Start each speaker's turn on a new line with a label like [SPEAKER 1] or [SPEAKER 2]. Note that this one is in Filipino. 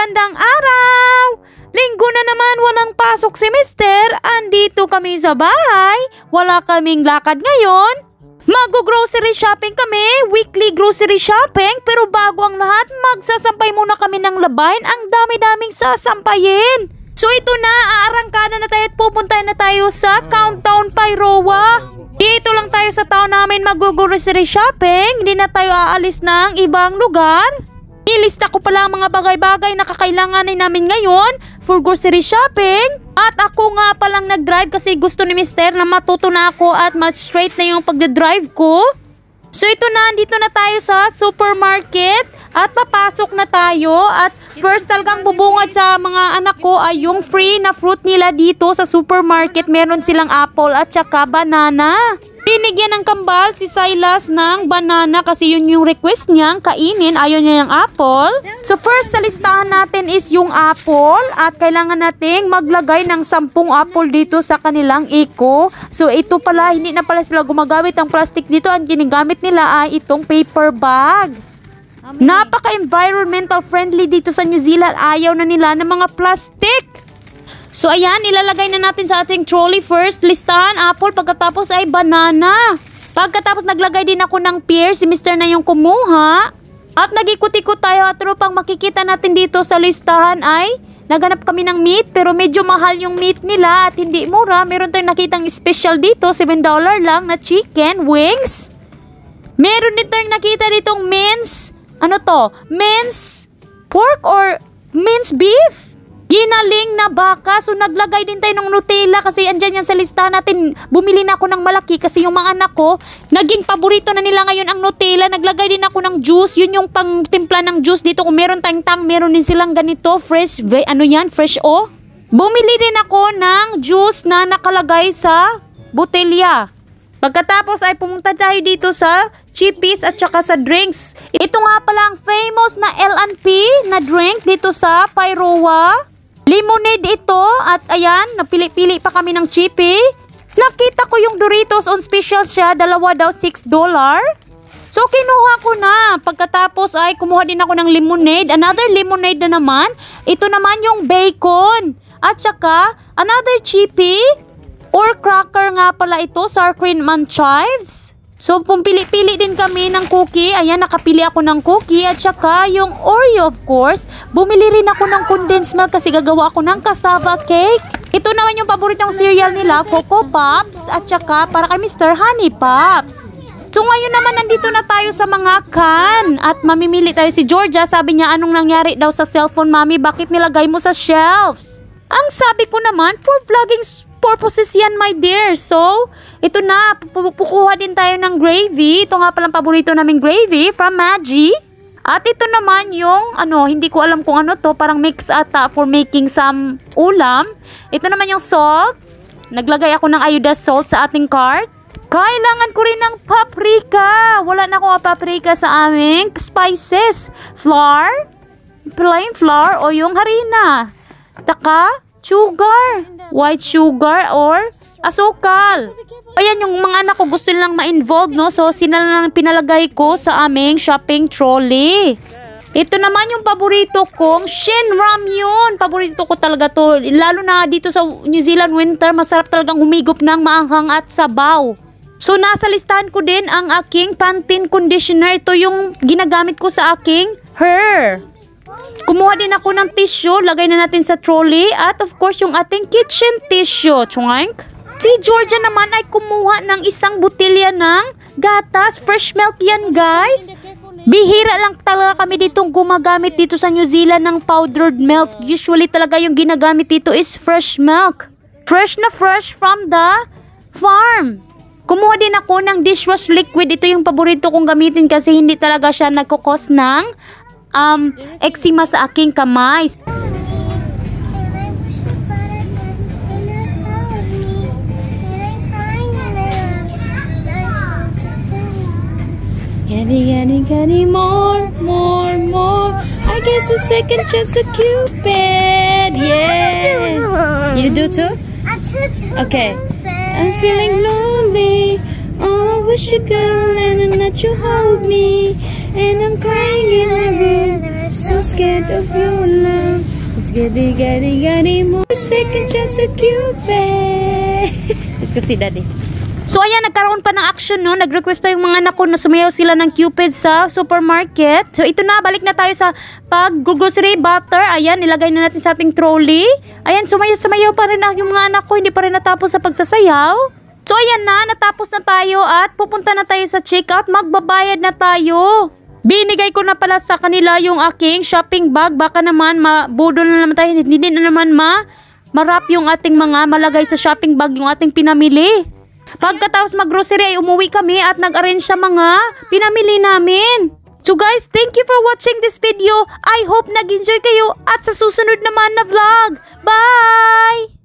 [SPEAKER 1] Magandang araw! Linggo na naman walang pasok si mister. Andito kami sa bahay. Wala kaming lakad ngayon. Mag-grocery shopping kami, weekly grocery shopping, pero bago ang lahat, magsasampay muna kami ng labayan. Ang dami-daming sasampayin. So ito na, aarangkada na tayo at pupunta na tayo sa Countdown Pyroa. Dito lang tayo sa town namin mag-grocery shopping. Hindi na tayo aalis ng ibang lugar. Nilista ko pala ang mga bagay-bagay na kakailanganin namin ngayon for grocery shopping. At ako nga palang nag-drive kasi gusto ni Mister na matuto na ako at mas straight na yung pag-drive ko. So ito na, dito na tayo sa supermarket at papasok na tayo at first talagang bubungad sa mga anak ko ay yung free na fruit nila dito sa supermarket. Meron silang apple at saka banana. Binigyan ng kambal si Silas ng banana kasi yun yung request niyang kainin. Ayaw niya yung apple. So first sa listahan natin is yung apple at kailangan nating maglagay ng sampung apple dito sa kanilang iko. So ito pala, hindi na pala sila gumagamit ang plastic dito. Ang ginagamit nila ay itong paper bag. Napaka-environmental friendly dito sa New Zealand. Ayaw na nila ng mga plastic. So ayan, ilalagay na natin sa ating trolley first. Listahan apple, pagkatapos ay banana. Pagkatapos naglagay din ako ng pear, si Mr. na yung kumuha. At nagikot-ikot tayo at rupang makikita natin dito sa listahan ay naganap kami ng meat pero medyo mahal yung meat nila at hindi mura. Meron tayong nakitang special dito, $7 lang na chicken wings. Meron nito yung nakita ditong mince, ano to, mince pork or mince beef. Ginaling na baka. So naglagay din tayo ng Nutella kasi andyan yan sa lista natin. Bumili na ako ng malaki kasi yung mga anak ko, naging paborito na nila ngayon ang Nutella. Naglagay din ako ng juice. Yun yung pangtimpla ng juice dito. Kung meron tayong tang, meron din silang ganito. Fresh, ano yan? Fresh O. Bumili din ako ng juice na nakalagay sa botelya. Pagkatapos ay pumunta tayo dito sa chippies at saka sa drinks. Ito nga pala ang famous na L&P na drink dito sa Pyroa. Lemonade ito at ayan, napili-pili pa kami ng chippy. Nakita ko yung Doritos on special siya, dalawa daw 6 dollar. So kinuha ko na. Pagkatapos ay kumuha din ako ng lemonade. Another lemonade na naman. Ito naman yung bacon. At saka another chippy or cracker nga pala ito, sour cream and chives. So, pumpili-pili din kami ng cookie. Ayan, nakapili ako ng cookie at saka yung Oreo of course. Bumili rin ako ng condensed milk kasi gagawa ako ng cassava cake. Ito naman yung paboritong cereal nila, Coco Pops at saka para kay Mr. Honey Pops. So ngayon naman nandito na tayo sa mga can. at mamimili tayo si Georgia. Sabi niya anong nangyari daw sa cellphone mami, bakit nilagay mo sa shelves? Ang sabi ko naman, for vlogging purposes yan, my dear. So, ito na. Pukuha din tayo ng gravy. Ito nga palang paborito naming gravy from Maggi. At ito naman yung, ano, hindi ko alam kung ano to. Parang mix ata for making some ulam. Ito naman yung salt. Naglagay ako ng ayuda salt sa ating cart. Kailangan ko rin ng paprika. Wala na akong paprika sa aming spices. Flour, plain flour o yung harina. Taka, Sugar. White sugar or asukal. Ayan, yung mga anak ko gusto lang ma-involve, no? So, sila lang pinalagay ko sa aming shopping trolley. Ito naman yung paborito kong Shin Ramyun. Paborito ko talaga to. Lalo na dito sa New Zealand winter, masarap talagang humigop ng maanghang at sabaw. So nasa listahan ko din ang aking Pantene conditioner. Ito yung ginagamit ko sa aking hair. Kumuha din ako ng tissue, lagay na natin sa trolley at of course yung ating kitchen tissue, Chunk. Si Georgia naman ay kumuha ng isang butilya ng gatas, fresh milk yan guys. Bihira lang talaga kami ditong gumagamit dito sa New Zealand ng powdered milk. Usually talaga yung ginagamit dito is fresh milk. Fresh na fresh from the farm. Kumuha din ako ng dishwash liquid. Ito yung paborito kong gamitin kasi hindi talaga siya nagkukos ng um, eczema sa aking kamay. Any, any, any more, more, more. I guess a second chance to Cupid. Yeah. You do too? Okay. I'm feeling lonely. Oh, I wish you could and that you hold me. And I'm crying in the room So scared of your love It's getting, getting, getting more Second chance at Cupid Let's go see daddy So ayan, nagkaroon pa ng action no. Nag-request pa yung mga anak ko na sumayaw sila ng Cupid sa supermarket. So ito na, balik na tayo sa pag-grocery butter. Ayan, nilagay na natin sa ating trolley. Ayan, sumayaw-sumayaw pa rin ah, yung mga anak ko. Hindi pa rin natapos sa pagsasayaw. So ayan na, natapos na tayo at pupunta na tayo sa checkout. Magbabayad na tayo. Binigay ko na pala sa kanila yung aking shopping bag. Baka naman mabudol na naman tayo. Hindi na naman ma marap yung ating mga malagay sa shopping bag yung ating pinamili. Pagkatapos maggrocery ay umuwi kami at nag-arrange sa mga pinamili namin. So guys, thank you for watching this video. I hope nag-enjoy kayo at sa susunod naman na vlog. Bye!